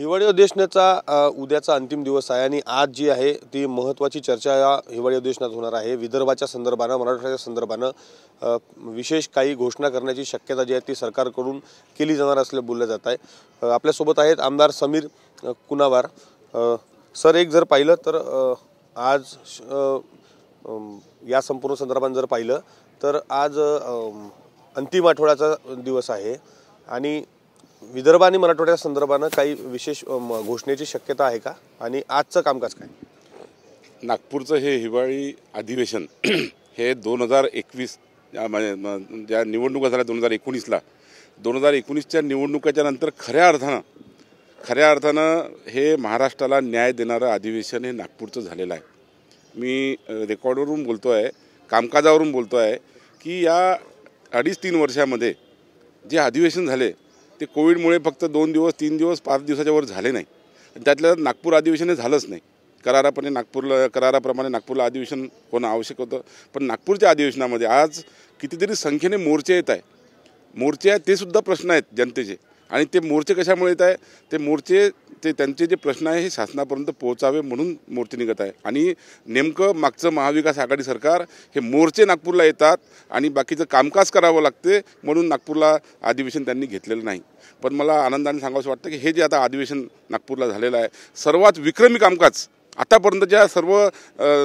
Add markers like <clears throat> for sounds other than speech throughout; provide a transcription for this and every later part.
हिवाळी अधिवेशनाचा उद्याचा अंतिम दिवस आहे आणि आज जी आहे ती महत्त्वाची चर्चा या हिवाळी अधिवेशनात होणार आहे विदर्भाच्या संदर्भानं मराठवाड्याच्या संदर्भानं विशेष काही घोषणा करण्याची शक्यता जी आहे ती सरकारकडून केली जाणार असल्या बोललं जात आहे आपल्यासोबत आहेत आमदार समीर कुणावार सर एक जर पाहिलं तर आज या संपूर्ण संदर्भात जर पाहिलं तर आज अंतिम आठवड्याचा दिवस आहे आणि विदर्भ आणि मराठवाड्या संदर्भानं काही विशेष घोषणेची शक्यता आहे का आणि आजचं कामकाज काय नागपूरचं हे हिवाळी अधिवेशन <clears throat> हे दोन हजार एकवीस ज्या निवडणुका झाल्या दोन हजार एकोणीसला दोन हजार एकोणीसच्या निवडणुकाच्या नंतर खऱ्या अर्थानं खऱ्या अर्थानं हे महाराष्ट्राला न्याय देणारं अधिवेशन हे नागपूरचं झालेलं आहे मी रेकॉर्डवरून बोलतो आहे कामकाजावरून बोलतो आहे की या अडीच तीन वर्षामध्ये जे अधिवेशन झाले ते कोविडमुळे फक्त दोन दिवस तीन दिवस पाच दिवसाच्या वर झाले नाही त्यातलं नागपूर अधिवेशन झालंच नाही करारापणे नागपूरला कराराप्रमाणे नागपूरला अधिवेशन होणं आवश्यक होतं पण नागपूरच्या अधिवेशनामध्ये आज कितीतरी संख्येने मोर्चे येत आहे मोर्चे आहेत तेसुद्धा प्रश्न आहेत जनतेचे आणि ते मोर्चे कशामुळे येत आहे ते मोर्चे ते त्यांचे जे प्रश्न आहे हे शासनापर्यंत पोहोचावे म्हणून मोर्चे निघत आहे आणि नेमकं मागचं महाविकास आघाडी सरकार हे मोर्चे नागपूरला येतात आणि बाकीचं कामकाज करावं लागते म्हणून नागपूरला अधिवेशन त्यांनी घेतलेलं नाही पण मला आनंदाने सांगावंसं वाटतं की हे जे आता अधिवेशन नागपूरला झालेलं आहे सर्वात विक्रमी कामकाज आतापर्यंत ज्या सर्व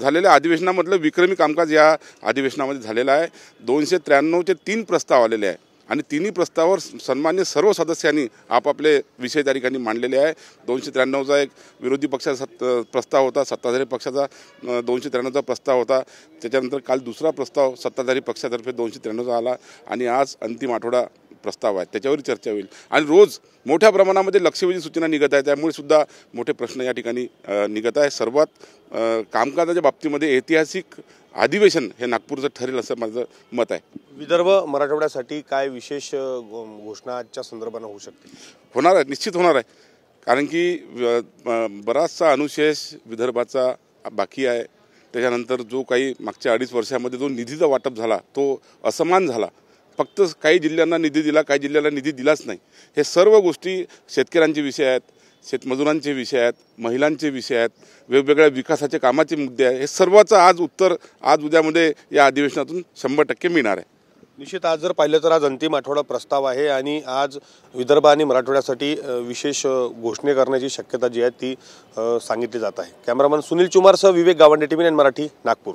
झालेल्या अधिवेशनामधलं विक्रमी कामकाज या अधिवेशनामध्ये झालेलं आहे दोनशे त्र्याण्णवचे तीन प्रस्ताव आलेले आहे आणि तिन्ही प्रस्तावावर सन्मान्य सर्व सदस्यांनी आपापले विषय त्या ठिकाणी मांडलेले आहे दोनशे त्र्याण्णवचा एक विरोधी पक्षाचा सत् प्रस्ताव होता सत्ताधारी पक्षाचा दोनशे त्र्याण्णवचा प्रस्ताव होता त्याच्यानंतर काल दुसरा प्रस्ताव सत्ताधारी पक्षातर्फे दोनशे त्र्याण्णवचा आला आणि आज अंतिम आठवडा प्रस्ताव आहेत त्याच्यावर चर्चा होईल आणि रोज मोठ्या प्रमाणामध्ये लक्षवेधी सूचना निघत आहे त्यामुळे सुद्धा मोठे प्रश्न या ठिकाणी निघत आहे सर्वात कामकाजाच्या बाबतीमध्ये ऐतिहासिक अधिवेशन हे नागपूरचं ठरेल असं माझं मत आहे विदर्भ मराठवाड्यासाठी काय विशेष घोषणा आजच्या संदर्भानं होऊ शकते होणार आहे निश्चित होणार आहे कारण की बराचसा अनुशेष विदर्भाचा बाकी आहे त्याच्यानंतर जो काही मागच्या अडीच वर्षामध्ये जो निधीचा वाटप झाला तो असमान झाला फक्त काही जिल्ह्यांना निधी दिला काही जिल्ह्याला निधी दिलाच नाही हे सर्व गोष्टी शेतकऱ्यांचे विषय आहेत शेतमजुरांचे विषय आहेत महिलांचे विषय आहेत वेगवेगळ्या विकासाचे कामाचे मुद्दे आहेत हे सर्वाचं आज उत्तर आज उद्यामध्ये या अधिवेशनातून शंभर टक्के मिळणार आहे निश्चित आज जर पाहिलं तर आज अंतिम आठवडा प्रस्ताव आहे आणि आज विदर्भ आणि मराठवाड्यासाठी विशेष घोषणे करण्याची शक्यता जी आहे ती सांगितली जात आहे कॅमेरामन सुनील चुमारसह विवेक गावंडे टीव्ही नाईन मराठी नागपूर